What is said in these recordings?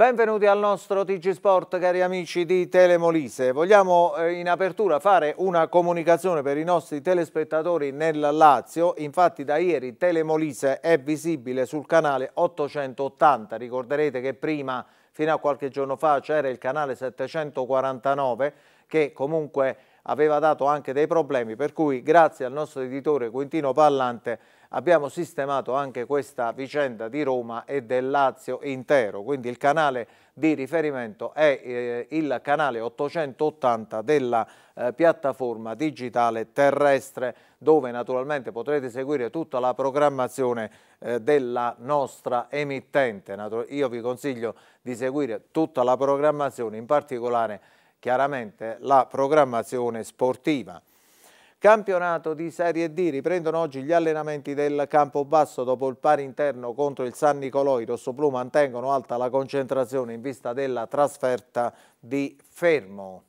Benvenuti al nostro TG Sport cari amici di Telemolise. Vogliamo eh, in apertura fare una comunicazione per i nostri telespettatori nel Lazio. Infatti da ieri Telemolise è visibile sul canale 880. Ricorderete che prima, fino a qualche giorno fa, c'era il canale 749 che comunque aveva dato anche dei problemi, per cui grazie al nostro editore Quintino Pallante abbiamo sistemato anche questa vicenda di Roma e del Lazio intero, quindi il canale di riferimento è eh, il canale 880 della eh, piattaforma digitale terrestre dove naturalmente potrete seguire tutta la programmazione eh, della nostra emittente. Io vi consiglio di seguire tutta la programmazione, in particolare chiaramente la programmazione sportiva. Campionato di Serie D riprendono oggi gli allenamenti del Campobasso dopo il pari interno contro il San Nicolò. I rossoblù mantengono alta la concentrazione in vista della trasferta di Fermo.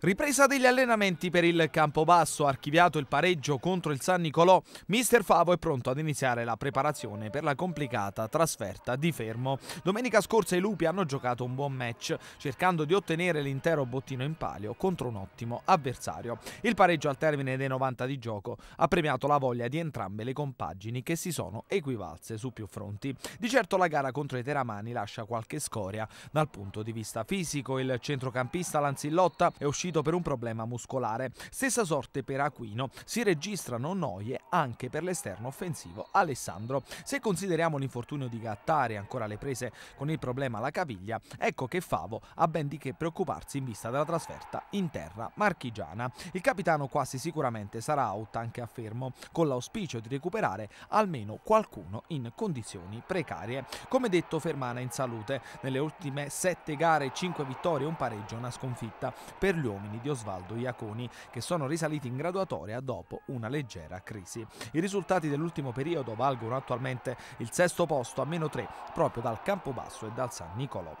Ripresa degli allenamenti per il Campobasso, archiviato il pareggio contro il San Nicolò, mister Favo è pronto ad iniziare la preparazione per la complicata trasferta di Fermo. Domenica scorsa i Lupi hanno giocato un buon match, cercando di ottenere l'intero bottino in palio contro un ottimo avversario. Il pareggio al termine dei 90 di gioco ha premiato la voglia di entrambe le compagini che si sono equivalse su più fronti. Di certo la gara contro i Teramani lascia qualche scoria dal punto di vista fisico. Il centrocampista Lanzillotta è uscito uscito per un problema muscolare. Stessa sorte per Aquino, si registrano noie anche per l'esterno offensivo Alessandro. Se consideriamo l'infortunio di Gattari ancora alle prese con il problema alla caviglia, ecco che Favo ha ben di che preoccuparsi in vista della trasferta in terra marchigiana. Il capitano quasi sicuramente sarà out anche a fermo, con l'auspicio di recuperare almeno qualcuno in condizioni precarie. Come detto, Fermana in salute. Nelle ultime sette gare, 5 vittorie, un pareggio, una sconfitta. Per gli uomini omonimi di Osvaldo Iaconi, che sono risaliti in graduatoria dopo una leggera crisi. I risultati dell'ultimo periodo valgono attualmente il sesto posto a meno 3 proprio dal Campobasso e dal San Nicolò.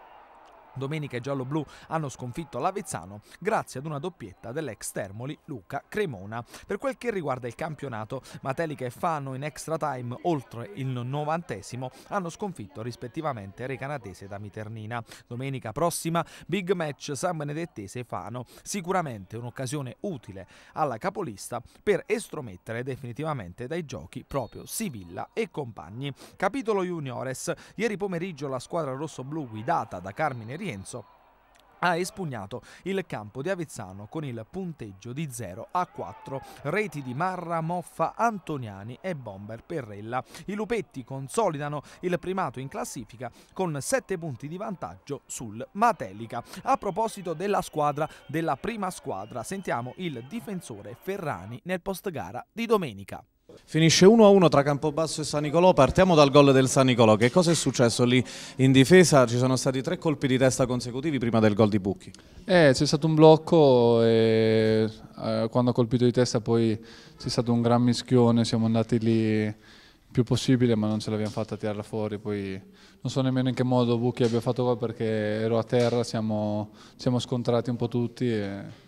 Domenica e giallo-blu hanno sconfitto l'Avezzano grazie ad una doppietta dell'ex Termoli Luca Cremona. Per quel che riguarda il campionato, Matelica e Fano in extra time oltre il novantesimo hanno sconfitto rispettivamente Recanatese da Miternina. Domenica prossima big match San Benedettese e Fano, sicuramente un'occasione utile alla capolista per estromettere definitivamente dai giochi proprio Sivilla e compagni. Capitolo Juniores, ieri pomeriggio la squadra rosso-blu guidata da Carmine Rini Rienzo ha espugnato il campo di Avezzano con il punteggio di 0 a 4. Reti di Marra, Moffa, Antoniani e Bomber Perrella. I Lupetti consolidano il primato in classifica con 7 punti di vantaggio sul Matelica. A proposito della squadra della prima squadra, sentiamo il difensore Ferrani nel postgara di domenica. Finisce 1-1 tra Campobasso e San Nicolò, partiamo dal gol del San Nicolò, che cosa è successo lì in difesa? Ci sono stati tre colpi di testa consecutivi prima del gol di Bucchi. Eh, c'è stato un blocco e eh, quando ha colpito di testa poi c'è stato un gran mischione, siamo andati lì il più possibile ma non ce l'abbiamo fatta a tirarla fuori, poi non so nemmeno in che modo Bucchi abbia fatto gol perché ero a terra, siamo, siamo scontrati un po' tutti e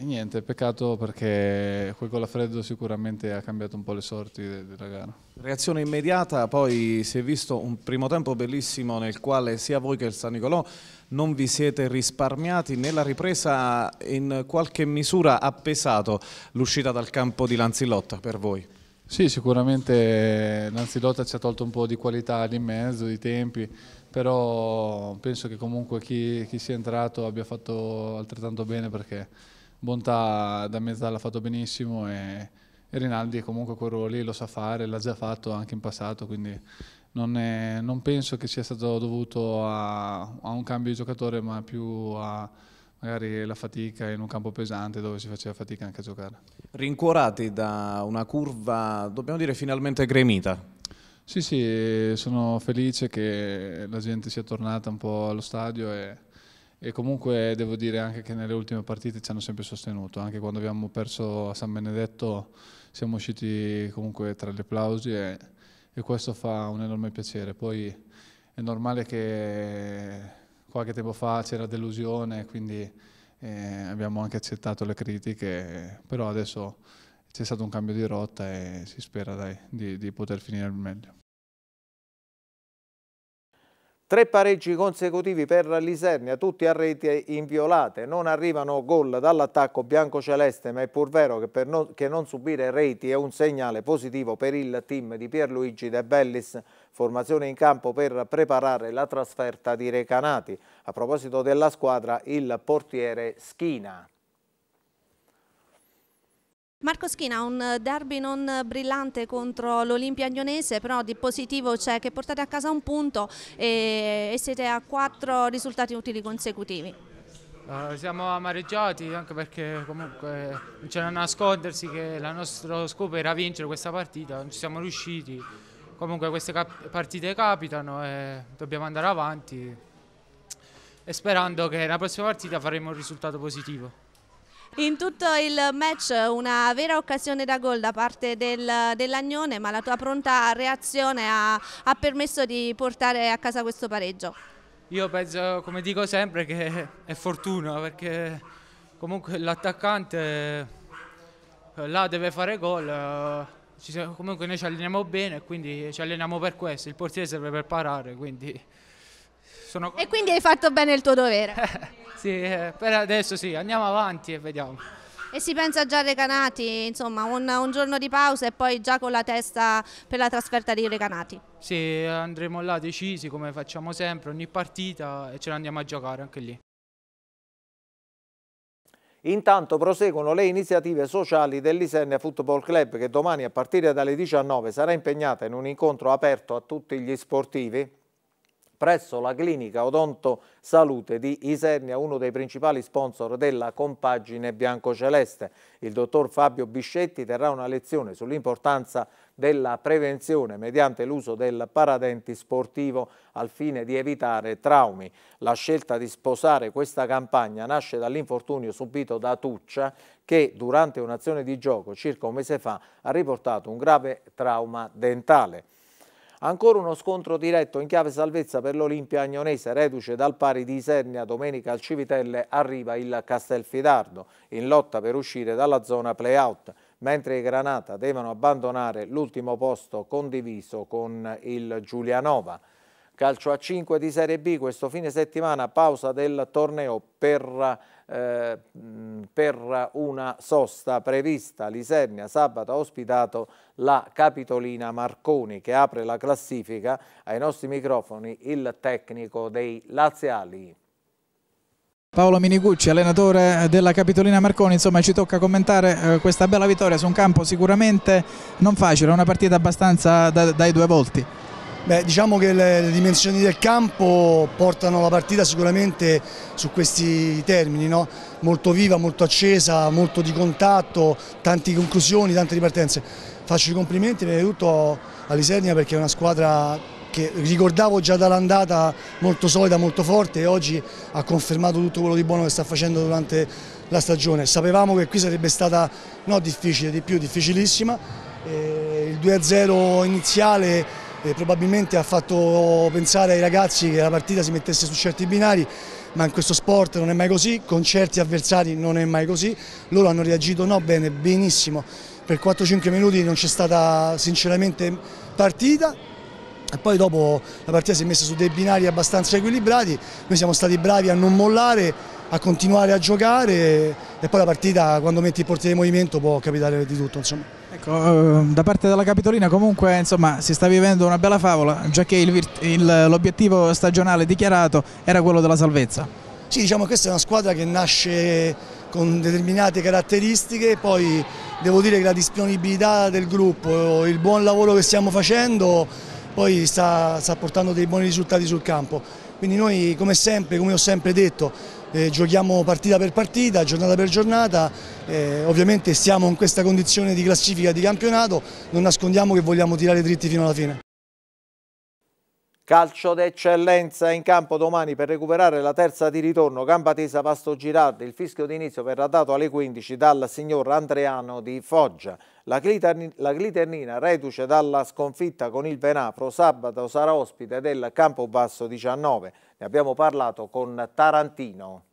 niente, peccato perché quel gol a freddo sicuramente ha cambiato un po' le sorti della gara. Reazione immediata, poi si è visto un primo tempo bellissimo nel quale sia voi che il San Nicolò non vi siete risparmiati. Nella ripresa in qualche misura ha pesato l'uscita dal campo di Lanzillotta per voi? Sì, sicuramente Lanzillotta ci ha tolto un po' di qualità di mezzo, di tempi, però penso che comunque chi, chi sia entrato abbia fatto altrettanto bene perché Bontà da mezza l'ha fatto benissimo e, Rinaldi comunque quel ruolo lì lo sa fare, l'ha già fatto anche in passato, quindi non, è, non, penso che sia stato dovuto a, a un cambio di giocatore, ma più a magari la fatica in un campo pesante dove si faceva fatica anche a giocare. Rincuorati da una curva, dobbiamo dire, finalmente gremita. Sì, sì, sono felice che la gente sia tornata un po' allo stadio e e comunque devo dire anche che nelle ultime partite ci hanno sempre sostenuto, anche quando abbiamo perso a San Benedetto siamo usciti comunque tra gli applausi e, e questo fa un enorme piacere. Poi è normale che qualche tempo fa c'era delusione, quindi eh, abbiamo anche accettato le critiche, però adesso c'è stato un cambio di rotta e si spera dai, di, di poter finire al meglio. Tre pareggi consecutivi per l'Isernia, tutti a reti inviolate. Non arrivano gol dall'attacco bianco-celeste, ma è pur vero che, per non, che non subire reti è un segnale positivo per il team di Pierluigi De Bellis. Formazione in campo per preparare la trasferta di Recanati. A proposito della squadra, il portiere Schina. Marco Schina, un derby non brillante contro l'Olimpia Agnonese, però di positivo c'è che portate a casa un punto e, siete a quattro risultati utili consecutivi. Uh, siamo amareggiati anche perché comunque non c'è da nascondersi che il nostro scopo era vincere questa partita, non ci siamo riusciti. Comunque queste cap partite capitano e dobbiamo andare avanti e sperando che la prossima partita faremo un risultato positivo. In tutto il match una vera occasione da gol da parte del, dell'Agnone, ma la tua pronta reazione ha, ha permesso di portare a casa questo pareggio. Io penso, come dico sempre, che è fortuna perché comunque l'attaccante eh, là deve fare gol. Eh, comunque noi ci alleniamo bene, quindi ci alleniamo per questo. Il portiere serve per parare, quindi sono... E quindi hai fatto bene il tuo dovere. sì, eh, per adesso sì, andiamo avanti e vediamo. E si pensa già a Recanati, insomma, un, un, giorno di pausa e poi già con la testa per la trasferta di Recanati. Sì, andremo là decisi come facciamo sempre, ogni partita e ce la andiamo a giocare anche lì. Intanto proseguono le iniziative sociali dell'Isenne Football Club che domani a partire dalle 19 sarà impegnata in un incontro aperto a tutti gli sportivi presso la clinica Odonto Salute di Isernia, uno dei principali sponsor della compagine biancoceleste. Il dottor Fabio Biscetti terrà una lezione sull'importanza della prevenzione mediante l'uso del paradenti sportivo al fine di evitare traumi. La scelta di sposare questa campagna nasce dall'infortunio subito da Tuccia che durante un'azione di gioco circa un mese fa ha riportato un grave trauma dentale. Ancora uno scontro diretto in chiave salvezza per l'Olimpia Agnonese, reduce dal pari di Isernia, domenica al Civitelle arriva il Castelfidardo, in lotta per uscire dalla zona play-out mentre i Granata devono abbandonare l'ultimo posto condiviso con il Giulianova calcio a 5 di Serie B, questo fine settimana pausa del torneo per, eh, per una sosta prevista. Lisernia sabato ha ospitato la Capitolina Marconi che apre la classifica ai nostri microfoni il tecnico dei laziali. Paolo Minigucci, allenatore della Capitolina Marconi, insomma ci tocca commentare eh, questa bella vittoria su un campo sicuramente non facile, una partita abbastanza da, dai due volti. Beh, diciamo che le dimensioni del campo portano la partita sicuramente su questi termini, no? molto viva, molto accesa, molto di contatto, tante conclusioni, tante ripartenze. Faccio i complimenti prima di tutto all'Isernia perché è una squadra che ricordavo già dall'andata molto solida, molto forte e oggi ha confermato tutto quello di buono che sta facendo durante la stagione. Sapevamo che qui sarebbe stata no, difficile, di più difficilissima, eh, il 2-0 iniziale eh, probabilmente ha fatto pensare ai ragazzi che la partita si mettesse su certi binari, ma in questo sport non è mai così, con certi avversari non è mai così, loro hanno reagito no bene, benissimo, per 4-5 minuti non c'è stata sinceramente partita, e poi dopo la partita si è messa su dei binari abbastanza equilibrati, noi siamo stati bravi a non mollare, a continuare a giocare e poi la partita quando metti il portiere in movimento può capitare di tutto. Insomma. Ecco, ehm, da parte della Capitolina comunque insomma, si sta vivendo una bella favola, già che l'obiettivo stagionale dichiarato era quello della salvezza. Sì, diciamo che questa è una squadra che nasce con determinate caratteristiche, poi devo dire che la disponibilità del gruppo, il buon lavoro che stiamo facendo, poi sta, sta portando dei buoni risultati sul campo. Quindi noi, come sempre, come ho sempre detto, eh, giochiamo partita per partita, giornata per giornata, eh, ovviamente siamo in questa condizione di classifica di campionato, non nascondiamo che vogliamo tirare dritti fino alla fine. Calcio d'eccellenza in campo domani per recuperare la terza di ritorno, gamba tesa Girardi, il fischio d'inizio verrà dato alle 15 dal signor Andreano di Foggia. La, Gliternina reduce dalla sconfitta con il Venafro sabato sarà ospite del Campobasso 19, ne abbiamo parlato con Tarantino.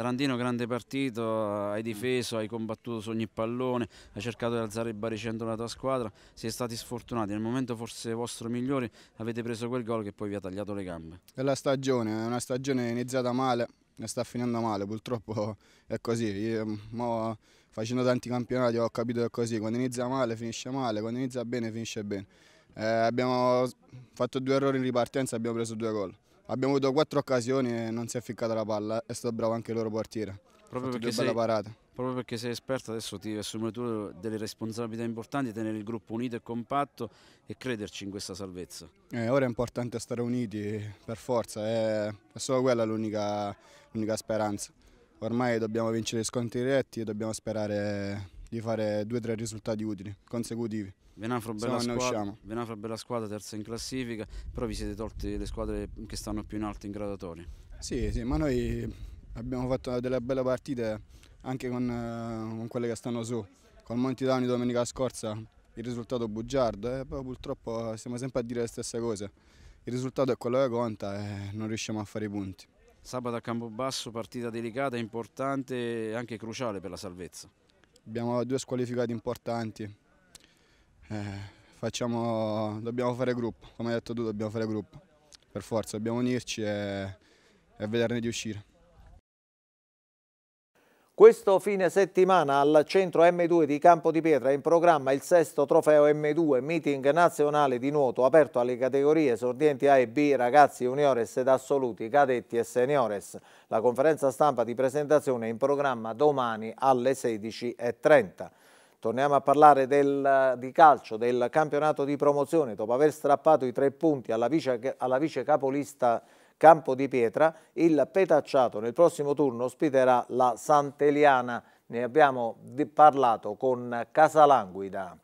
Tarantino grande partito, eh, hai mm. difeso, hai combattuto su ogni pallone, hai cercato di alzare il baricentro della tua squadra, siete stati sfortunati, nel momento forse vostro migliore avete preso quel gol che poi vi ha tagliato le gambe. È la stagione, è una stagione iniziata male, ne sta finendo male, purtroppo è così. Io, mm, mo, facendo tanti campionati ho capito che è così, quando inizia male finisce male, quando inizia bene finisce bene. Eh, abbiamo fatto due errori in ripartenza e abbiamo preso due gol. Abbiamo avuto quattro occasioni e non si è ficcata la palla, è stato bravo anche il loro portiere. Proprio perché, sei, proprio perché, sei, esperto adesso ti assumi tu delle responsabilità importanti, tenere il gruppo unito e compatto e crederci in questa salvezza. Eh, ora è importante stare uniti per forza, è, è solo quella l'unica speranza. Ormai dobbiamo vincere i scontri diretti e dobbiamo sperare di fare due o tre risultati utili, consecutivi. Venafro bella, squadra, Venafro bella squadra, terza in classifica, però vi siete tolti le squadre che stanno più in alto in gradatoria. Sì, sì, ma noi abbiamo fatto delle belle partite anche con, eh, con quelle che stanno su. Con Montitani domenica scorsa il risultato bugiardo, eh, però purtroppo stiamo sempre a dire le stesse cose. Il risultato è quello che conta e non riusciamo a fare i punti. Sabato a Campobasso partita delicata, importante e anche cruciale per la salvezza abbiamo due squalificati importanti, eh, facciamo, dobbiamo fare gruppo, come hai detto tu dobbiamo fare gruppo, per forza, dobbiamo unirci e, e vederne di uscire. Questo fine settimana al centro M2 di Campo di Pietra è in programma il sesto trofeo M2 meeting nazionale di nuoto aperto alle categorie esordienti A e B, ragazzi juniores ed assoluti, cadetti e seniores. La conferenza stampa di presentazione è in programma domani alle 16.30. Torniamo a parlare del, di calcio, del campionato di promozione. Dopo aver strappato i tre punti alla vice, alla vice capolista Campo di Pietra, il Petacciato nel prossimo turno ospiterà la Sant'Eliana. Ne abbiamo parlato con Casalanguida.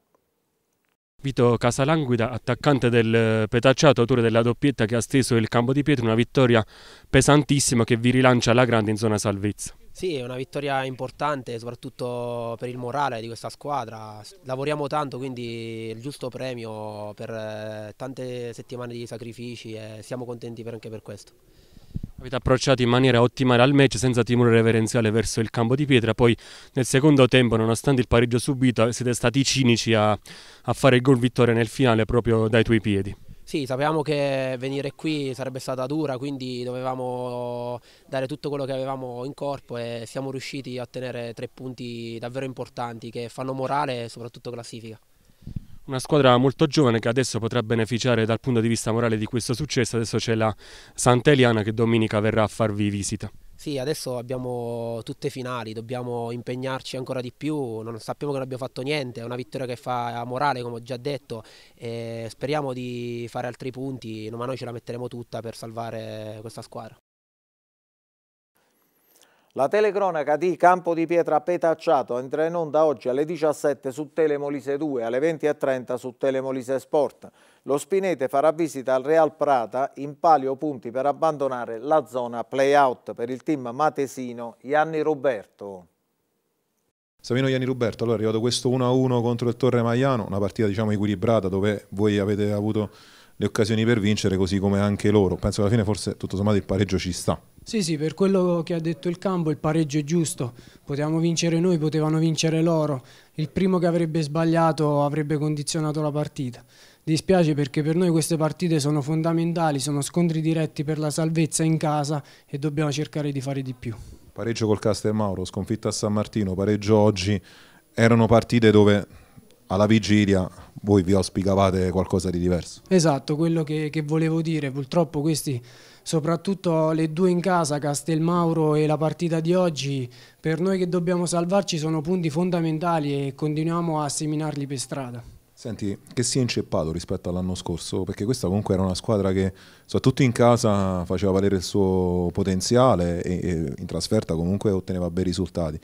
Vito Casalanguida, attaccante del Petacciato, autore della doppietta che ha steso il Campo di Pietra, una vittoria pesantissima che vi rilancia alla grande in zona salvezza. Sì, è una vittoria importante soprattutto per il morale di questa squadra. Lavoriamo tanto, quindi il giusto premio per eh, tante settimane di sacrifici e siamo contenti anche per questo. Avete approcciato in maniera ottimale al match senza timore reverenziale verso il campo di pietra, poi nel secondo tempo, nonostante il pareggio subito, siete stati cinici a, a fare il gol vittoria nel finale proprio dai tuoi piedi. Sì, sapevamo che venire qui sarebbe stata dura, quindi dovevamo dare tutto quello che avevamo in corpo e siamo riusciti a ottenere tre punti davvero importanti che fanno morale e soprattutto classifica. Una squadra molto giovane che adesso potrà beneficiare dal punto di vista morale di questo successo, adesso c'è la Sant'Eliana che domenica verrà a farvi visita. Sì, adesso abbiamo tutte finali, dobbiamo impegnarci ancora di più, non sappiamo che non abbiamo fatto niente, è una vittoria che fa morale come ho già detto, speriamo di fare altri punti, ma noi ce la metteremo tutta per salvare questa squadra. La telecronaca di Campo di Pietra Petacciato entra in onda oggi alle 17 su Telemolise 2, alle 20.30 su Telemolise Sport. Lo Spinete farà visita al Real Prata in palio punti per abbandonare la zona playout per il team matesino Gianni Roberto. Savino Iani Roberto, allora è arrivato questo 1-1 contro il Torre Maiano, una partita diciamo equilibrata dove voi avete avuto le occasioni per vincere così come anche loro, penso che alla fine forse tutto sommato il pareggio ci sta. Sì, sì, per quello che ha detto il campo il pareggio è giusto, potevamo vincere noi, potevano vincere loro, il primo che avrebbe sbagliato avrebbe condizionato la partita. Dispiace perché per noi queste partite sono fondamentali, sono scontri diretti per la salvezza in casa e dobbiamo cercare di fare di più. Pareggio col Castel Mauro, sconfitta a San Martino, pareggio oggi, erano partite dove alla vigilia voi vi auspicavate qualcosa di diverso. Esatto, quello che, che volevo dire, purtroppo questi soprattutto le due in casa, Castelmauro e la partita di oggi, per noi che dobbiamo salvarci sono punti fondamentali e continuiamo a seminarli per strada. Senti, che si è inceppato rispetto all'anno scorso? Perché questa comunque era una squadra che soprattutto in casa faceva valere il suo potenziale e, e in trasferta comunque otteneva bei risultati.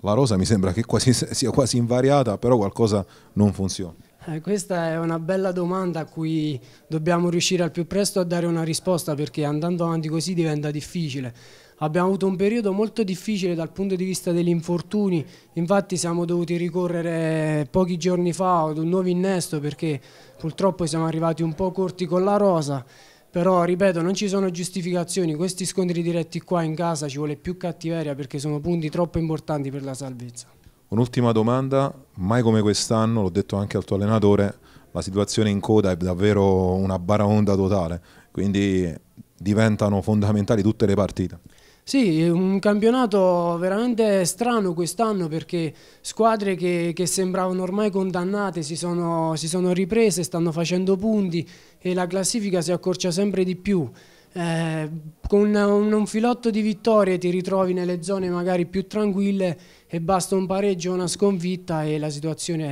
La rosa mi sembra che quasi, sia quasi invariata, però qualcosa non funziona. Eh, questa è una bella domanda a cui dobbiamo riuscire al più presto a dare una risposta perché andando avanti così diventa difficile. Abbiamo avuto un periodo molto difficile dal punto di vista degli infortuni, infatti siamo dovuti ricorrere pochi giorni fa ad un nuovo innesto perché purtroppo siamo arrivati un po' corti con la rosa, però ripeto non ci sono giustificazioni, questi scontri diretti qua in casa ci vuole più cattiveria perché sono punti troppo importanti per la salvezza. Un'ultima domanda, mai come quest'anno, l'ho detto anche al tuo allenatore, la situazione in coda è davvero una baraonda totale, quindi diventano fondamentali tutte le partite. Sì, un campionato veramente strano quest'anno perché squadre che, che, sembravano ormai condannate si sono, si sono riprese, stanno facendo punti e la classifica si accorcia sempre di più. Eh, con un, un, filotto di vittorie ti ritrovi nelle zone magari più tranquille e basta un pareggio o una sconfitta e la situazione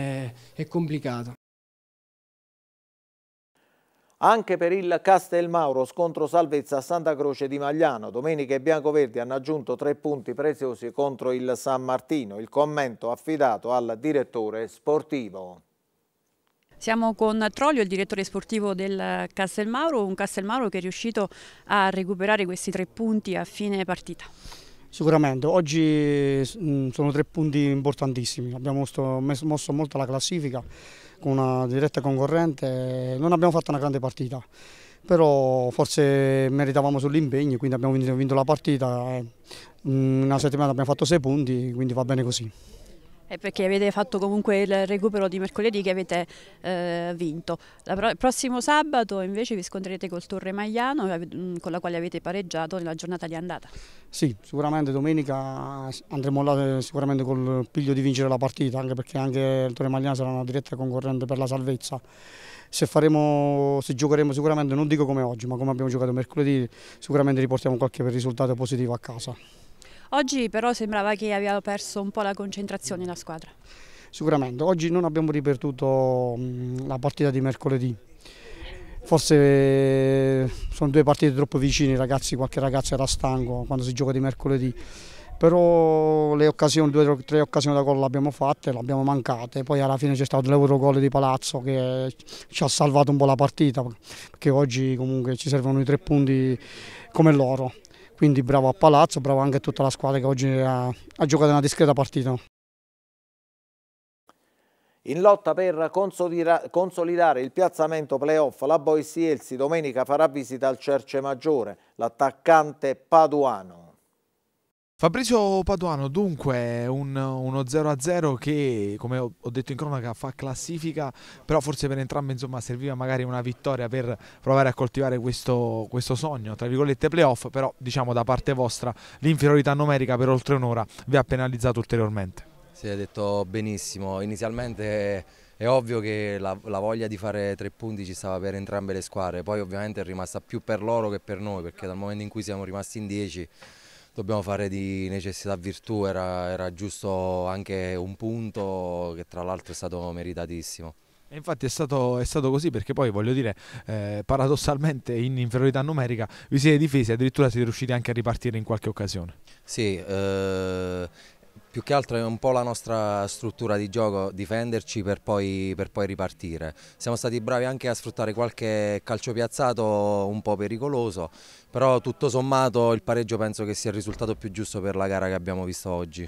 è, è complicata. Anche per il Castelmauro scontro salvezza a Santa Croce di Magliano. Domenica e biancoverdi hanno aggiunto tre punti preziosi contro il San Martino. Il commento affidato al direttore sportivo. Siamo con Troglio, il direttore sportivo del Castelmauro, un Castelmauro che è riuscito a recuperare questi tre punti a fine partita. Sicuramente, oggi mm, sono tre punti importantissimi, abbiamo mosso molto la classifica con una diretta concorrente, non abbiamo fatto una grande partita, però forse meritavamo sull'impegno, quindi abbiamo vinto, la partita, mm, in una settimana abbiamo fatto sei punti, quindi va bene così. È perché avete fatto comunque il recupero di mercoledì che avete eh, vinto. Pro il prossimo sabato invece vi scontrerete col Torre Magliano mm, con la quale avete pareggiato nella giornata di andata. Sì, sicuramente domenica andremo là eh, sicuramente col piglio di vincere la partita, anche perché anche il Torre Magliano sarà una diretta concorrente per la salvezza. Se, faremo, se giocheremo sicuramente, non dico come oggi, ma come abbiamo giocato mercoledì, sicuramente riportiamo qualche risultato positivo a casa. Oggi però sembrava che aveva perso un po' la concentrazione la squadra. Sicuramente, oggi non abbiamo ripetuto mm, la partita di mercoledì. Forse eh, sono due partite troppo vicine, ragazzi, qualche ragazzo era stanco quando si gioca di mercoledì però le occasioni, due o tre occasioni da gol l'abbiamo fatte, le abbiamo mancate, poi alla fine c'è stato l'eurogol di Palazzo che ci ha salvato un po' la partita, perché oggi comunque ci servono i tre punti come loro quindi bravo a Palazzo, bravo anche a tutta la squadra che oggi ha, eh, ha giocato una discreta partita. In lotta per consolidare il piazzamento playoff, la Boys Elsi domenica farà visita al Cerce Maggiore, l'attaccante paduano. Fabrizio Paduano, dunque, un, uno 0-0 che, come ho, detto in cronaca, fa classifica, però forse per entrambe insomma, serviva magari una vittoria per provare a coltivare questo, questo sogno, tra virgolette playoff, però diciamo da parte vostra l'inferiorità numerica per oltre un'ora vi ha penalizzato ulteriormente. Sì, hai detto benissimo, inizialmente è ovvio che la, la voglia di fare tre punti ci stava per entrambe le squadre, poi ovviamente è rimasta più per loro che per noi, perché dal momento in cui siamo rimasti in 10 dobbiamo fare di necessità virtù, era, era giusto anche un punto che tra l'altro è stato meritatissimo. E infatti è stato, è stato, così perché poi voglio dire, eh, paradossalmente in inferiorità numerica vi siete difesi e addirittura siete riusciti anche a ripartire in qualche occasione. Sì, eh, più che altro è un po' la nostra struttura di gioco, difenderci per poi, per poi, ripartire. Siamo stati bravi anche a sfruttare qualche calcio piazzato un po' pericoloso, però tutto sommato il pareggio penso che sia il risultato più giusto per la gara che abbiamo visto oggi.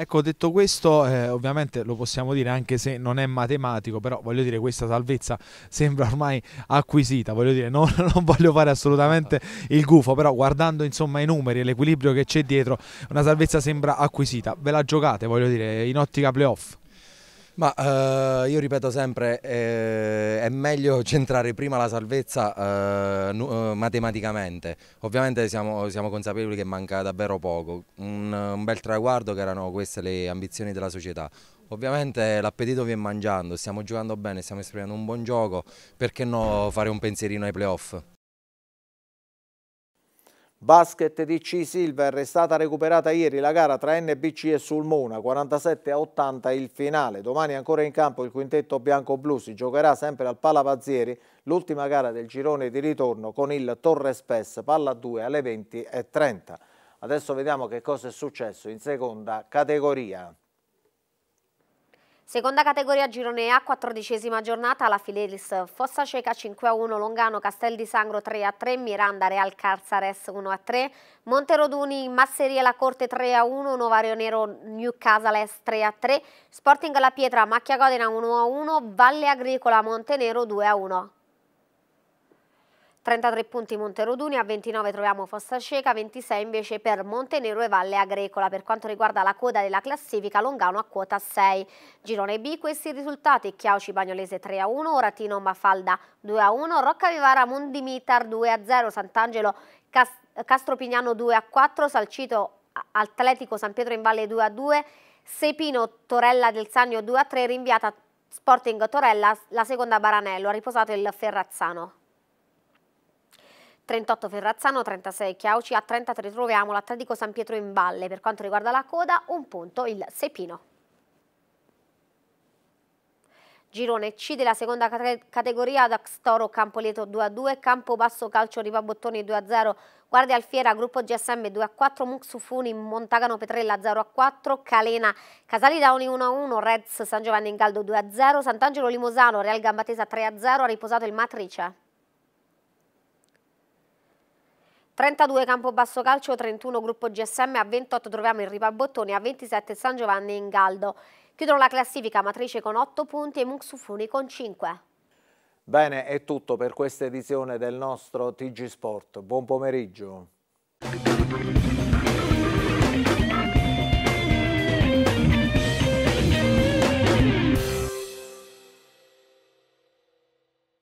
Ecco, detto questo, eh, ovviamente lo possiamo dire anche se non è matematico, però voglio dire questa salvezza sembra ormai acquisita, voglio dire, non, non voglio fare assolutamente il gufo, però guardando insomma i numeri e l'equilibrio che c'è dietro, una salvezza sembra acquisita. Ve la giocate, voglio dire, in ottica playoff. Ma eh, io ripeto sempre, eh, è meglio centrare prima la salvezza eh, eh, matematicamente. Ovviamente siamo, siamo, consapevoli che manca davvero poco, un, un bel traguardo che erano queste le ambizioni della società. Ovviamente l'appetito viene mangiando, stiamo giocando bene, stiamo esprimendo un buon gioco, perché no fare un pensierino ai playoff? Basket di C Silver è stata recuperata ieri la gara tra NBC e Sulmona, 47 a 80 il finale. Domani ancora in campo il quintetto bianco-blu si giocherà sempre al Palavazzieri, l'ultima gara del girone di ritorno con il Torres Pes, palla 2 alle 20.30. Adesso vediamo che cosa è successo in seconda categoria. Seconda categoria girone A, quattordicesima giornata, la Fidelis Fossa Ceca 5-1, Longano Castel di Sangro 3-3, Miranda Real Carzares 1-3, Monteroduni Masserie La Corte 3-1, Novario Nero Newcastle 3-3, Sporting La Pietra Macchia Codena 1-1, Valle Agricola Montenero 2-1. 33 punti Monteroduni, a 29 troviamo Fossa Cieca, 26 invece per Montenero e Valle Agricola. Per quanto riguarda la coda della classifica, Longano a quota 6. Girone B, questi risultati, Chiauci Bagnolese 3 a 1, Oratino Mafalda 2 a 1, Rocca Vivara Mondimitar 2 a 0, Sant'Angelo Cas Castropignano 2 a 4, Salcito Atletico San Pietro in Valle 2 a 2, Sepino Torella del Sannio 2 a 3, rinviata Sporting Torella, la seconda Baranello, ha riposato il Ferrazzano. 38 Ferrazzano, 36 Chiauci, a 33 troviamo l'Atletico San Pietro in Valle. Per quanto riguarda la coda, un punto il Sepino. Girone C della seconda categoria Dax Toro, Campolieto 2-2, Campobasso Calcio Riva Bottoni 2-0, Guardia Alfiera Gruppo GSM 2-4, Muxufuni Montagano Petrella 0-4, Calena Casali Dauni 1-1, Reds San Giovanni in Ingaldo 2-0, Sant'Angelo Limosano Real Gambatesa 3-0, ha riposato il Matrice. 32 Campo Basso Calcio, 31 Gruppo GSM, a 28 troviamo il Ripabottone, a 27 San Giovanni in Galdo. Chiudono la classifica Matrice con 8 punti e Muxufuni con 5. Bene, è tutto per questa edizione del nostro TG Sport. Buon pomeriggio.